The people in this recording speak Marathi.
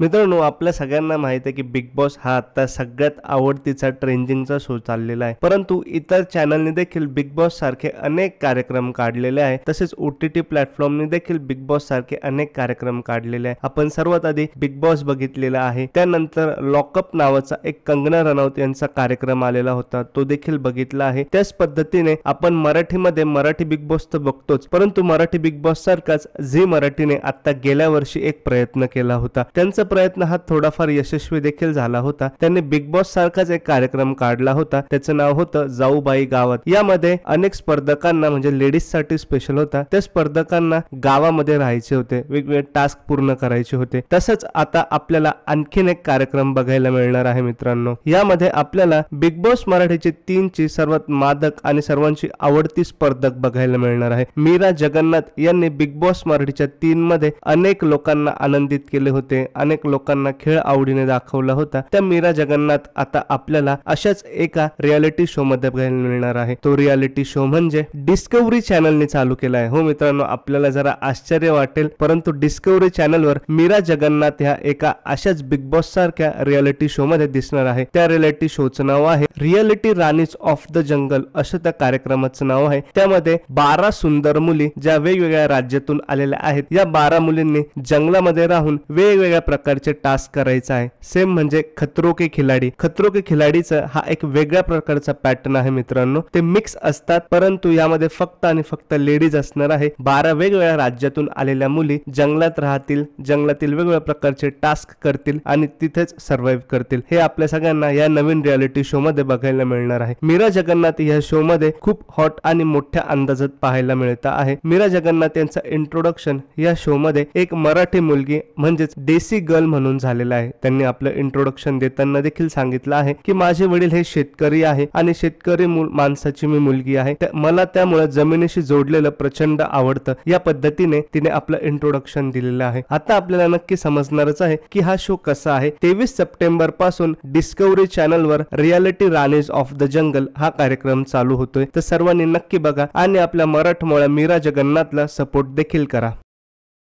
मित्रांनो आपल्या सगळ्यांना माहित आहे की बिग बॉस हा आता सगळ्यात आवडतीचा ट्रेंडिंगचा शो चाललेला आहे परंतु इतर चॅनलने देखील बिग बॉस सारखे अनेक कार्यक्रम काढलेले आहे तसेच ओटीटी प्लॅटफॉर्मने देखील बिग बॉस सारखे अनेक कार्यक्रम काढलेले आहे आपण सर्वात आधी बिग बॉस बघितलेला आहे त्यानंतर लॉकअप नावाचा एक कंगना रनौत यांचा कार्यक्रम आलेला होता तो देखील बघितला आहे त्याच पद्धतीने आपण मराठीमध्ये मराठी बिग बॉस तर बघतोच परंतु मराठी बिग बॉस सारखाच झी मराठीने आता गेल्या वर्षी एक प्रयत्न केला होता त्यांचा प्रयत्न हा थोडाफार यशस्वी देखील झाला होता त्यांनी बिग बॉस सारखाच एक कार्यक्रम काढला होता त्याचं नाव होतं जाऊबाई गावात यामध्ये अनेक स्पर्धकांना म्हणजे लेडीज साठी स्पेशल होता त्या स्पर्धकांना गावामध्ये राहायचे होते वेगवेगळे टास्क पूर्ण करायचे होते तसंच आता आपल्याला आणखीन एक कार्यक्रम बघायला मिळणार आहे मित्रांनो यामध्ये आपल्याला बिग बॉस मराठीचे ची सर्वात मादक आणि सर्वांची आवडती स्पर्धक बघायला मिळणार आहे मीरा जगन्नाथ यांनी बिग बॉस मराठीच्या तीन मध्ये अनेक लोकांना आनंदित केले होते आणि अनेक लोकांना खेळ आवडीने दाखवला होता त्या मीरा जगन्नाथ आता आपल्याला अशाच एका रियालिटी शो मध्ये बघायला मिळणार आहे तो रियालिटी शो म्हणजे डिस्कवरी चॅनलने चालू केला आहे हो मित्रांनो आपल्याला जरा आश्चर्य वाटेल परंतु डिस्कवरी चॅनलवर मीरा जगन्नाथ ह्या एका अशाच बिग बॉस सारख्या रियालिटी शो मध्ये दिसणार आहे त्या रियालिटी शोचं नाव आहे reality Ranis of the jungle असं त्या कार्यक्रमाचं नाव आहे त्यामध्ये बारा सुंदर मुली ज्या वेगवेगळ्या राज्यातून आलेल्या आहेत या बारा मुलींनी जंगलामध्ये राहून वेगवेगळ्या प्रकार प्रकारचे टास्क करायचं आहे सेम म्हणजे खतरो के खिलाडी खतरो के खिलाडीचा हा एक वेगळ्या प्रकारचा पॅटर्न आहे मित्रांनो ते मिक्स असतात परंतु यामध्ये फक्त आणि फक्त लेडीज असणार आहे बारा वेगवेगळ्या राज्यातून आलेल्या मुली जंगलात राहतील जंगलातील वेगवेगळ्या प्रकारचे टास्क करतील आणि तिथेच सर्व्हाइव्ह करतील हे आपल्या सगळ्यांना या नवीन रियालिटी शो मध्ये बघायला मिळणार आहे मीरा जगन्नाथ या शो मध्ये खूप हॉट आणि मोठ्या अंदाजात पाहायला मिळत आहे मीरा जगन्नाथ यांचं इंट्रोडक्शन या शो मध्ये एक मराठी मुलगी म्हणजेच देसी गर्ल म्हणून झालेला आहे त्यांनी आपलं इंट्रोडक्शन देताना देखील सांगितलं आहे की माझे वडील हे शेतकरी आहे आणि शेतकरी माणसाची मी मुलगी आहे मला त्यामुळे जमिनीशी जोडलेलं प्रचंड आवडतं या पद्धतीने तिने आपलं इंट्रोडक्शन दिलेलं आहे आता आपल्याला नक्की समजणारच आहे की हा शो कसा आहे तेवीस सप्टेंबर पासून डिस्कवरी वर reality Ranis of the jungle हा कार्यक्रम चालू होतोय तर सर्वांनी नक्की बघा आणि आपल्या मराठमोळ्या मीरा जगन्नाथला सपोर्ट देखील करा